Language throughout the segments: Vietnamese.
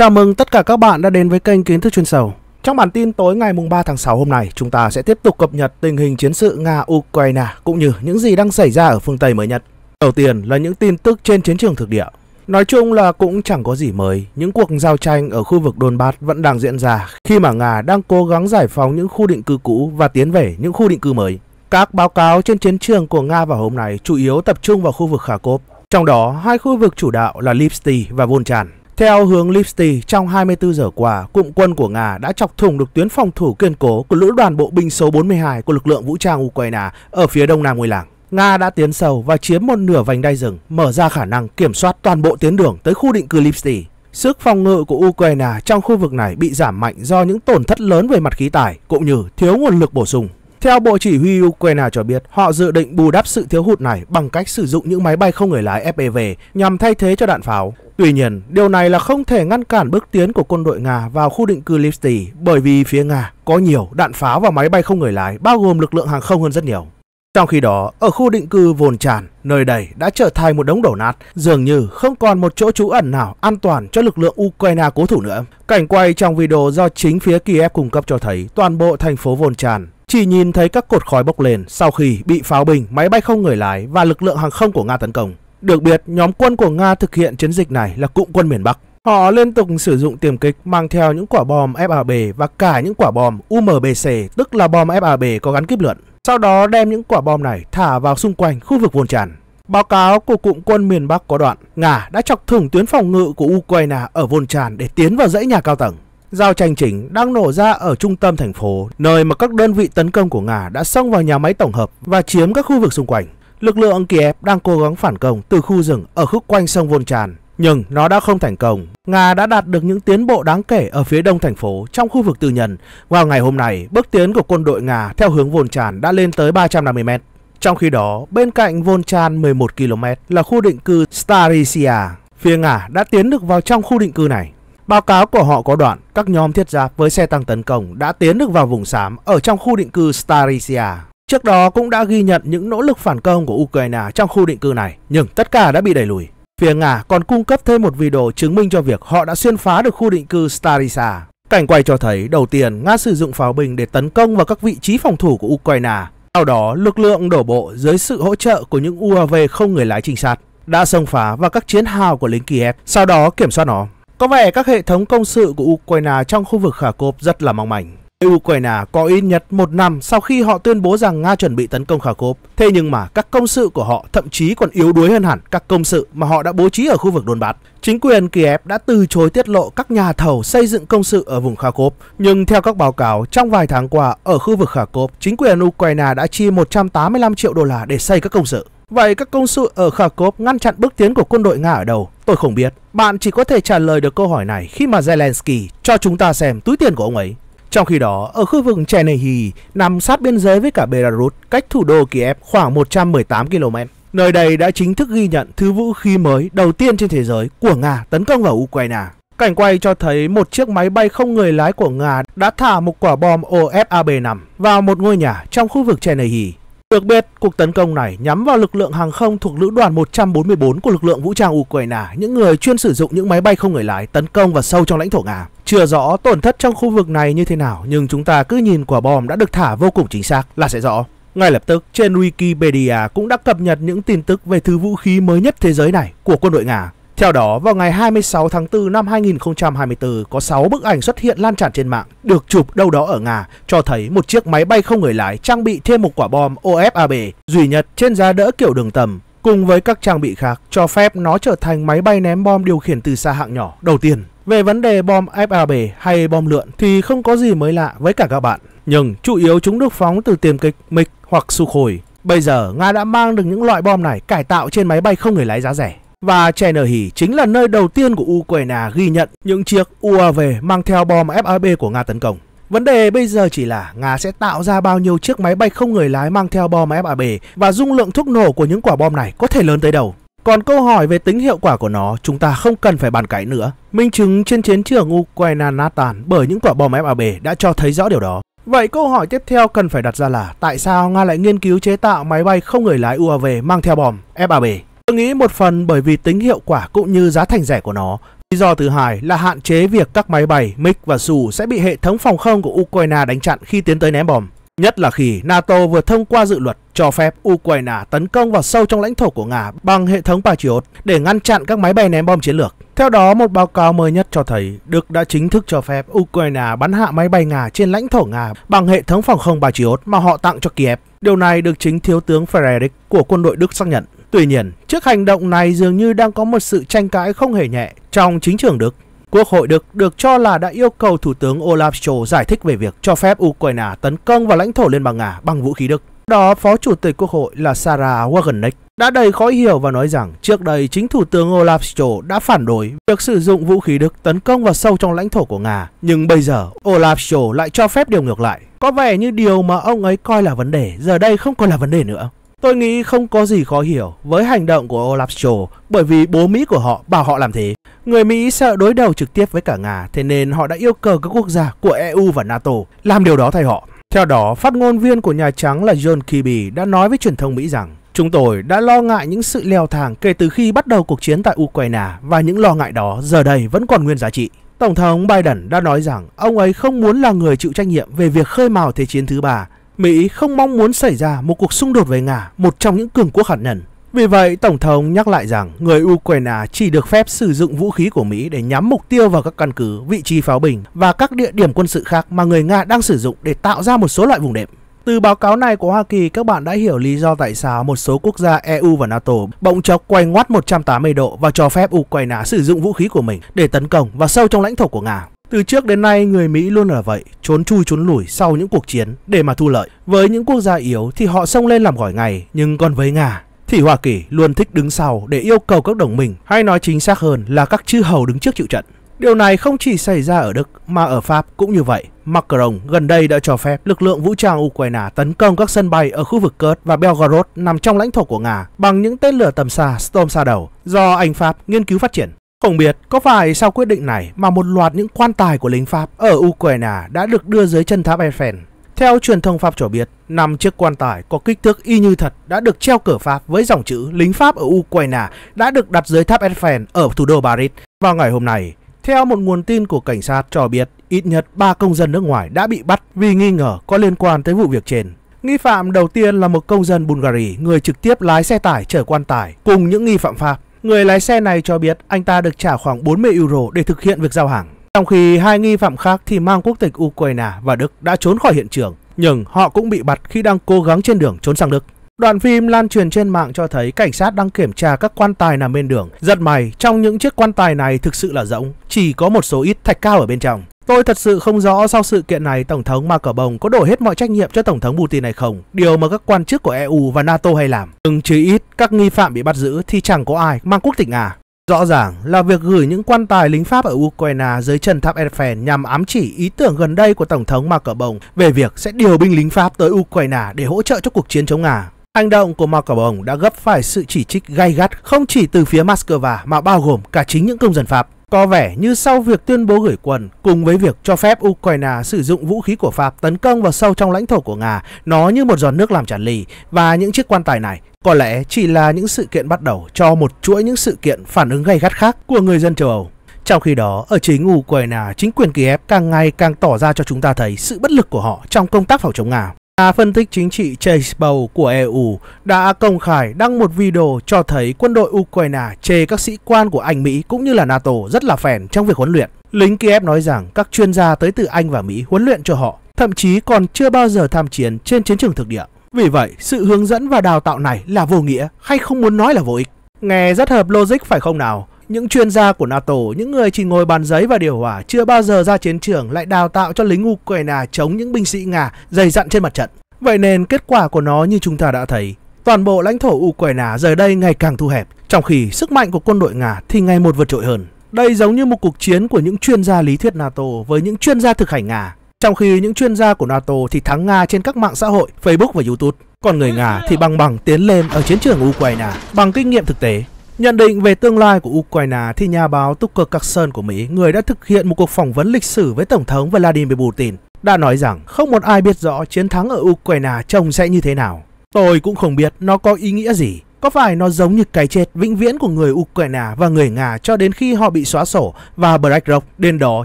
Chào mừng tất cả các bạn đã đến với kênh Kiến thức chuyên sâu. Trong bản tin tối ngày mùng 3 tháng 6 hôm nay, chúng ta sẽ tiếp tục cập nhật tình hình chiến sự Nga-Ukraine cũng như những gì đang xảy ra ở phương Tây mới nhất. Đầu tiên là những tin tức trên chiến trường thực địa. Nói chung là cũng chẳng có gì mới, những cuộc giao tranh ở khu vực Donbass vẫn đang diễn ra khi mà Nga đang cố gắng giải phóng những khu định cư cũ và tiến về những khu định cư mới. Các báo cáo trên chiến trường của Nga vào hôm nay chủ yếu tập trung vào khu vực Kharkov, trong đó hai khu vực chủ đạo là Lipsty và Volchan. Theo hướng Lipsty, trong 24 giờ qua, cụm quân của Nga đã chọc thủng được tuyến phòng thủ kiên cố của lữ đoàn bộ binh số 42 của lực lượng vũ trang Ukraine ở phía đông nam ngôi làng. Nga đã tiến sâu và chiếm một nửa vành đai rừng, mở ra khả năng kiểm soát toàn bộ tuyến đường tới khu định cư Lipsty. Sức phòng ngự của Ukraine trong khu vực này bị giảm mạnh do những tổn thất lớn về mặt khí tài cũng như thiếu nguồn lực bổ sung. Theo Bộ Chỉ huy Ukraine cho biết, họ dự định bù đắp sự thiếu hụt này bằng cách sử dụng những máy bay không người lái FPV e nhằm thay thế cho đạn pháo. Tuy nhiên, điều này là không thể ngăn cản bước tiến của quân đội Nga vào khu định cư Lipsty bởi vì phía Nga có nhiều đạn pháo và máy bay không người lái bao gồm lực lượng hàng không hơn rất nhiều. Trong khi đó, ở khu định cư Vồn Tràn, nơi đây đã trở thành một đống đổ nát, dường như không còn một chỗ trú ẩn nào an toàn cho lực lượng Ukraine cố thủ nữa. Cảnh quay trong video do chính phía Kiev cung cấp cho thấy toàn bộ thành phố Vồn Tràn chỉ nhìn thấy các cột khói bốc lên sau khi bị pháo binh, máy bay không người lái và lực lượng hàng không của Nga tấn công. Được biết, nhóm quân của Nga thực hiện chiến dịch này là cụm quân miền Bắc. Họ liên tục sử dụng tiềm kích mang theo những quả bom FAB và cả những quả bom UMBC, tức là bom FAB có gắn kíp lượn. Sau đó đem những quả bom này thả vào xung quanh khu vực vồn tràn. Báo cáo của cụm quân miền Bắc có đoạn Nga đã chọc thủng tuyến phòng ngự của Ukraine ở Volchan để tiến vào dãy nhà cao tầng. Giao tranh chính đang nổ ra ở trung tâm thành phố, nơi mà các đơn vị tấn công của Nga đã xông vào nhà máy tổng hợp và chiếm các khu vực xung quanh. Lực lượng Kiev đang cố gắng phản công từ khu rừng ở khúc quanh sông Volchan, nhưng nó đã không thành công. Nga đã đạt được những tiến bộ đáng kể ở phía đông thành phố trong khu vực tư nhân. Vào ngày hôm nay, bước tiến của quân đội Nga theo hướng Volchan đã lên tới 350 mét. Trong khi đó, bên cạnh Volchan 11 km là khu định cư Starisia. Phía Nga đã tiến được vào trong khu định cư này. Báo cáo của họ có đoạn các nhóm thiết giáp với xe tăng tấn công đã tiến được vào vùng xám ở trong khu định cư Starisia. Trước đó cũng đã ghi nhận những nỗ lực phản công của Ukraine trong khu định cư này, nhưng tất cả đã bị đẩy lùi. Phía Nga còn cung cấp thêm một video chứng minh cho việc họ đã xuyên phá được khu định cư Starisa. Cảnh quay cho thấy đầu tiên Nga sử dụng pháo binh để tấn công vào các vị trí phòng thủ của Ukraine. Sau đó, lực lượng đổ bộ dưới sự hỗ trợ của những UAV không người lái trinh sát đã xông phá vào các chiến hào của lính Kiev, sau đó kiểm soát nó. Có vẻ các hệ thống công sự của Ukraine trong khu vực Kharkov rất là mong manh. Ukraine có ít nhất một năm sau khi họ tuyên bố rằng Nga chuẩn bị tấn công Kharkov. Thế nhưng mà các công sự của họ thậm chí còn yếu đuối hơn hẳn các công sự mà họ đã bố trí ở khu vực Donbass. Chính quyền Kiev đã từ chối tiết lộ các nhà thầu xây dựng công sự ở vùng Kharkov. Nhưng theo các báo cáo, trong vài tháng qua ở khu vực Kharkov, chính quyền Ukraine đã chi 185 triệu đô la để xây các công sự. Vậy các công sự ở Kharkov ngăn chặn bước tiến của quân đội Nga ở đâu? Tôi không biết. Bạn chỉ có thể trả lời được câu hỏi này khi mà Zelensky cho chúng ta xem túi tiền của ông ấy. Trong khi đó, ở khu vực Chernihiv nằm sát biên giới với cả Belarus, cách thủ đô Kiev khoảng 118 km. Nơi đây đã chính thức ghi nhận thứ vũ khí mới đầu tiên trên thế giới của Nga tấn công vào Ukraine. Cảnh quay cho thấy một chiếc máy bay không người lái của Nga đã thả một quả bom OFAB-5 vào một ngôi nhà trong khu vực Chernihiv. Được biết, cuộc tấn công này nhắm vào lực lượng hàng không thuộc lữ đoàn 144 của lực lượng vũ trang Ukraine, những người chuyên sử dụng những máy bay không người lái tấn công vào sâu trong lãnh thổ Nga. Chưa rõ tổn thất trong khu vực này như thế nào, nhưng chúng ta cứ nhìn quả bom đã được thả vô cùng chính xác là sẽ rõ. Ngay lập tức, trên Wikipedia cũng đã cập nhật những tin tức về thứ vũ khí mới nhất thế giới này của quân đội Nga. Theo đó, vào ngày 26 tháng 4 năm 2024, có 6 bức ảnh xuất hiện lan tràn trên mạng, được chụp đâu đó ở Nga, cho thấy một chiếc máy bay không người lái trang bị thêm một quả bom OFAB duy nhất trên giá đỡ kiểu đường tầm, cùng với các trang bị khác cho phép nó trở thành máy bay ném bom điều khiển từ xa hạng nhỏ đầu tiên. Về vấn đề bom FAB hay bom lượn thì không có gì mới lạ với cả các bạn, nhưng chủ yếu chúng được phóng từ tiềm kích MiG hoặc Sukhoi. Bây giờ, Nga đã mang được những loại bom này cải tạo trên máy bay không người lái giá rẻ và Chernihiv chính là nơi đầu tiên của Ukraine ghi nhận những chiếc UAV mang theo bom FAB của Nga tấn công. Vấn đề bây giờ chỉ là Nga sẽ tạo ra bao nhiêu chiếc máy bay không người lái mang theo bom FAB và dung lượng thuốc nổ của những quả bom này có thể lớn tới đâu. Còn câu hỏi về tính hiệu quả của nó, chúng ta không cần phải bàn cãi nữa. Minh chứng trên chiến trường Ukraine nát tàn bởi những quả bom FAB đã cho thấy rõ điều đó. Vậy câu hỏi tiếp theo cần phải đặt ra là tại sao Nga lại nghiên cứu chế tạo máy bay không người lái UAV mang theo bom FAB? Tôi nghĩ một phần bởi vì tính hiệu quả cũng như giá thành rẻ của nó. Lý do thứ hai là hạn chế việc các máy bay MiG và Su sẽ bị hệ thống phòng không của Ukraine đánh chặn khi tiến tới ném bom. Nhất là khi NATO vừa thông qua dự luật cho phép Ukraine tấn công vào sâu trong lãnh thổ của Nga bằng hệ thống Patriot để ngăn chặn các máy bay ném bom chiến lược. Theo đó, một báo cáo mới nhất cho thấy Đức đã chính thức cho phép Ukraine bắn hạ máy bay Nga trên lãnh thổ Nga bằng hệ thống phòng không Patriot mà họ tặng cho Kiev. Điều này được chính Thiếu tướng Frederick của quân đội Đức xác nhận. Tuy nhiên, trước hành động này dường như đang có một sự tranh cãi không hề nhẹ trong chính trường Đức. Quốc hội Đức được cho là đã yêu cầu Thủ tướng Olaf Scholz giải thích về việc cho phép Ukraine tấn công vào lãnh thổ Liên bang Nga bằng vũ khí Đức. Đó, Phó Chủ tịch Quốc hội là Sarah Wagenknecht đã đầy khó hiểu và nói rằng trước đây chính Thủ tướng Olaf Scholz đã phản đối việc sử dụng vũ khí Đức tấn công vào sâu trong lãnh thổ của Nga. Nhưng bây giờ, Olaf Scholz lại cho phép điều ngược lại. Có vẻ như điều mà ông ấy coi là vấn đề, giờ đây không còn là vấn đề nữa. Tôi nghĩ không có gì khó hiểu với hành động của Olaf Scholz bởi vì bố Mỹ của họ bảo họ làm thế. Người Mỹ sợ đối đầu trực tiếp với cả Nga, thế nên họ đã yêu cầu các quốc gia của EU và NATO làm điều đó thay họ. Theo đó, phát ngôn viên của Nhà Trắng là John Kirby đã nói với truyền thông Mỹ rằng Chúng tôi đã lo ngại những sự leo thang kể từ khi bắt đầu cuộc chiến tại Ukraine và những lo ngại đó giờ đây vẫn còn nguyên giá trị. Tổng thống Biden đã nói rằng ông ấy không muốn là người chịu trách nhiệm về việc khơi mào Thế chiến thứ ba Mỹ không mong muốn xảy ra một cuộc xung đột với Nga, một trong những cường quốc hạt nhân. Vì vậy, Tổng thống nhắc lại rằng người Ukraine chỉ được phép sử dụng vũ khí của Mỹ để nhắm mục tiêu vào các căn cứ, vị trí pháo binh và các địa điểm quân sự khác mà người Nga đang sử dụng để tạo ra một số loại vùng đệm. Từ báo cáo này của Hoa Kỳ, các bạn đã hiểu lý do tại sao một số quốc gia EU và NATO bỗng chốc quay ngoắt 180 độ và cho phép Ukraine sử dụng vũ khí của mình để tấn công vào sâu trong lãnh thổ của Nga. Từ trước đến nay, người Mỹ luôn là vậy, trốn chui trốn lủi sau những cuộc chiến để mà thu lợi. Với những quốc gia yếu thì họ xông lên làm gỏi ngày, nhưng còn với Nga thì Hoa Kỳ luôn thích đứng sau để yêu cầu các đồng minh, hay nói chính xác hơn là các chư hầu đứng trước chịu trận. Điều này không chỉ xảy ra ở Đức mà ở Pháp cũng như vậy. Macron gần đây đã cho phép lực lượng vũ trang Ukraine tấn công các sân bay ở khu vực Kurd và Belgorod nằm trong lãnh thổ của Nga bằng những tên lửa tầm xa Storm Shadow do Anh Pháp nghiên cứu phát triển. Không biết có phải sau quyết định này mà một loạt những quan tài của lính Pháp ở Ukraine đã được đưa dưới chân tháp Eiffel. Theo truyền thông Pháp cho biết, năm chiếc quan tài có kích thước y như thật đã được treo cửa Pháp với dòng chữ lính Pháp ở Ukraine đã được đặt dưới tháp Eiffel ở thủ đô Paris vào ngày hôm nay. Theo một nguồn tin của cảnh sát cho biết, ít nhất 3 công dân nước ngoài đã bị bắt vì nghi ngờ có liên quan tới vụ việc trên. Nghi phạm đầu tiên là một công dân Bulgaria, người trực tiếp lái xe tải chở quan tài cùng những nghi phạm Pháp Người lái xe này cho biết anh ta được trả khoảng 40 euro để thực hiện việc giao hàng. Trong khi hai nghi phạm khác thì mang quốc tịch Ukraine và Đức đã trốn khỏi hiện trường, nhưng họ cũng bị bắt khi đang cố gắng trên đường trốn sang Đức. Đoạn phim lan truyền trên mạng cho thấy cảnh sát đang kiểm tra các quan tài nằm bên đường. Giật mày, trong những chiếc quan tài này thực sự là rỗng, chỉ có một số ít thạch cao ở bên trong. Tôi thật sự không rõ sau sự kiện này Tổng thống Marco Bồng có đổ hết mọi trách nhiệm cho Tổng thống Putin hay không, điều mà các quan chức của EU và NATO hay làm. Từng chứ ít, các nghi phạm bị bắt giữ thì chẳng có ai mang quốc tịch à. Rõ ràng là việc gửi những quan tài lính Pháp ở Ukraine dưới chân tháp Eiffel nhằm ám chỉ ý tưởng gần đây của Tổng thống Marco Bồng về việc sẽ điều binh lính Pháp tới Ukraine để hỗ trợ cho cuộc chiến chống Nga. Hành động của Marco Bồng đã gấp phải sự chỉ trích gay gắt không chỉ từ phía Moscow mà bao gồm cả chính những công dân Pháp. Có vẻ như sau việc tuyên bố gửi quân cùng với việc cho phép Ukraine sử dụng vũ khí của Pháp tấn công vào sâu trong lãnh thổ của Nga, nó như một giọt nước làm tràn ly và những chiếc quan tài này có lẽ chỉ là những sự kiện bắt đầu cho một chuỗi những sự kiện phản ứng gay gắt khác của người dân châu Âu. Trong khi đó, ở chính Ukraine, chính quyền Kiev càng ngày càng tỏ ra cho chúng ta thấy sự bất lực của họ trong công tác phòng chống Nga. Nhà phân tích chính trị Chase Bow của EU đã công khai đăng một video cho thấy quân đội Ukraine chê các sĩ quan của Anh Mỹ cũng như là NATO rất là phèn trong việc huấn luyện. Lính Kiev nói rằng các chuyên gia tới từ Anh và Mỹ huấn luyện cho họ, thậm chí còn chưa bao giờ tham chiến trên chiến trường thực địa. Vì vậy, sự hướng dẫn và đào tạo này là vô nghĩa hay không muốn nói là vô ích. Nghe rất hợp logic phải không nào? Những chuyên gia của NATO, những người chỉ ngồi bàn giấy và điều hòa chưa bao giờ ra chiến trường lại đào tạo cho lính Ukraine chống những binh sĩ Nga dày dặn trên mặt trận. Vậy nên kết quả của nó như chúng ta đã thấy, toàn bộ lãnh thổ Ukraine rời đây ngày càng thu hẹp, trong khi sức mạnh của quân đội Nga thì ngày một vượt trội hơn. Đây giống như một cuộc chiến của những chuyên gia lý thuyết NATO với những chuyên gia thực hành Nga, trong khi những chuyên gia của NATO thì thắng Nga trên các mạng xã hội, Facebook và YouTube. Còn người Nga thì bằng bằng tiến lên ở chiến trường Ukraine bằng kinh nghiệm thực tế. Nhận định về tương lai của Ukraine thì nhà báo Tucker Carlson của Mỹ, người đã thực hiện một cuộc phỏng vấn lịch sử với Tổng thống Vladimir Putin, đã nói rằng không một ai biết rõ chiến thắng ở Ukraine trông sẽ như thế nào. Tôi cũng không biết nó có ý nghĩa gì. Có phải nó giống như cái chết vĩnh viễn của người Ukraine và người Nga cho đến khi họ bị xóa sổ và BlackRock đến đó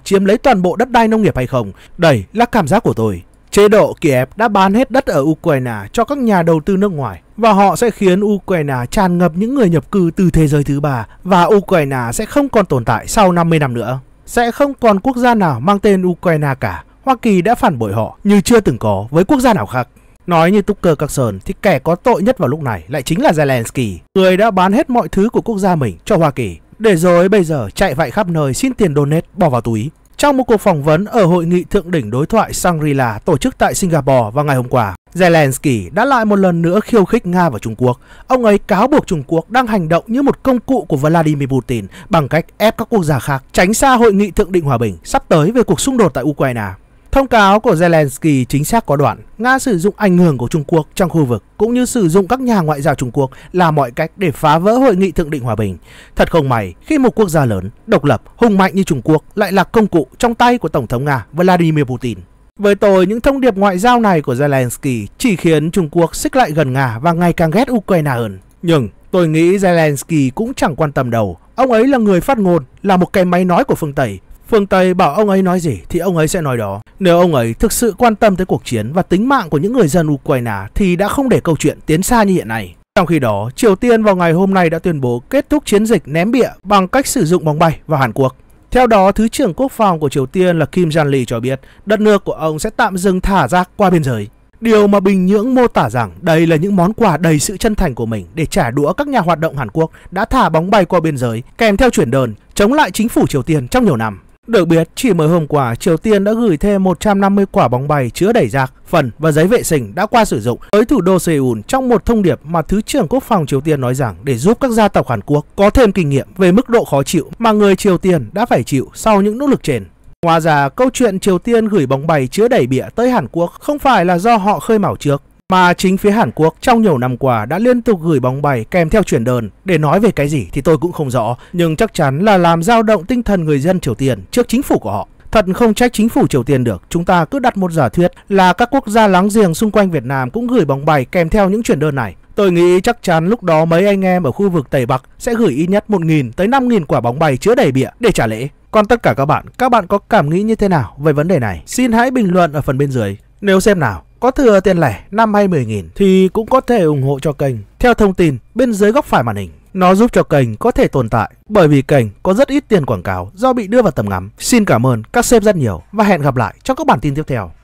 chiếm lấy toàn bộ đất đai nông nghiệp hay không? Đây là cảm giác của tôi. Chế độ Kiev đã bán hết đất ở Ukraine cho các nhà đầu tư nước ngoài và họ sẽ khiến Ukraine tràn ngập những người nhập cư từ thế giới thứ ba và Ukraine sẽ không còn tồn tại sau 50 năm nữa. Sẽ không còn quốc gia nào mang tên Ukraine cả. Hoa Kỳ đã phản bội họ như chưa từng có với quốc gia nào khác. Nói như Tucker Carlson thì kẻ có tội nhất vào lúc này lại chính là Zelensky, người đã bán hết mọi thứ của quốc gia mình cho Hoa Kỳ. Để rồi bây giờ chạy vạy khắp nơi xin tiền donate bỏ vào túi trong một cuộc phỏng vấn ở hội nghị thượng đỉnh đối thoại Shangri-La tổ chức tại Singapore vào ngày hôm qua, Zelensky đã lại một lần nữa khiêu khích Nga và Trung Quốc. Ông ấy cáo buộc Trung Quốc đang hành động như một công cụ của Vladimir Putin bằng cách ép các quốc gia khác tránh xa hội nghị thượng đỉnh hòa bình sắp tới về cuộc xung đột tại Ukraine. Thông cáo của Zelensky chính xác có đoạn Nga sử dụng ảnh hưởng của Trung Quốc trong khu vực cũng như sử dụng các nhà ngoại giao Trung Quốc là mọi cách để phá vỡ hội nghị thượng đỉnh hòa bình. Thật không may khi một quốc gia lớn, độc lập, hùng mạnh như Trung Quốc lại là công cụ trong tay của Tổng thống Nga Vladimir Putin. Với tôi, những thông điệp ngoại giao này của Zelensky chỉ khiến Trung Quốc xích lại gần Nga và ngày càng ghét Ukraine hơn. Nhưng tôi nghĩ Zelensky cũng chẳng quan tâm đâu. Ông ấy là người phát ngôn, là một cái máy nói của phương Tây Phương Tây bảo ông ấy nói gì thì ông ấy sẽ nói đó. Nếu ông ấy thực sự quan tâm tới cuộc chiến và tính mạng của những người dân Ukraine thì đã không để câu chuyện tiến xa như hiện nay. Trong khi đó, Triều Tiên vào ngày hôm nay đã tuyên bố kết thúc chiến dịch ném bịa bằng cách sử dụng bóng bay vào Hàn Quốc. Theo đó, Thứ trưởng Quốc phòng của Triều Tiên là Kim Jong-li cho biết đất nước của ông sẽ tạm dừng thả rác qua biên giới. Điều mà Bình Nhưỡng mô tả rằng đây là những món quà đầy sự chân thành của mình để trả đũa các nhà hoạt động Hàn Quốc đã thả bóng bay qua biên giới kèm theo chuyển đờn chống lại chính phủ Triều Tiên trong nhiều năm. Được biết, chỉ mới hôm qua, Triều Tiên đã gửi thêm 150 quả bóng bay chứa đẩy rác, phần và giấy vệ sinh đã qua sử dụng tới thủ đô Seoul trong một thông điệp mà Thứ trưởng Quốc phòng Triều Tiên nói rằng để giúp các gia tộc Hàn Quốc có thêm kinh nghiệm về mức độ khó chịu mà người Triều Tiên đã phải chịu sau những nỗ lực trên. Ngoài ra, câu chuyện Triều Tiên gửi bóng bay chứa đẩy bịa tới Hàn Quốc không phải là do họ khơi mào trước, mà chính phía Hàn Quốc trong nhiều năm qua đã liên tục gửi bóng bay kèm theo chuyển đơn. để nói về cái gì thì tôi cũng không rõ, nhưng chắc chắn là làm dao động tinh thần người dân Triều Tiên trước chính phủ của họ. Thật không trách chính phủ Triều Tiên được, chúng ta cứ đặt một giả thuyết là các quốc gia láng giềng xung quanh Việt Nam cũng gửi bóng bay kèm theo những chuyển đơn này. Tôi nghĩ chắc chắn lúc đó mấy anh em ở khu vực Tây Bắc sẽ gửi ít nhất 1.000 tới 5.000 quả bóng bay chứa đầy bịa để trả lễ. Còn tất cả các bạn, các bạn có cảm nghĩ như thế nào về vấn đề này? Xin hãy bình luận ở phần bên dưới. Nếu xem nào, có thừa tiền lẻ 5 hay 10 nghìn thì cũng có thể ủng hộ cho kênh. Theo thông tin bên dưới góc phải màn hình, nó giúp cho kênh có thể tồn tại bởi vì kênh có rất ít tiền quảng cáo do bị đưa vào tầm ngắm. Xin cảm ơn các sếp rất nhiều và hẹn gặp lại trong các bản tin tiếp theo.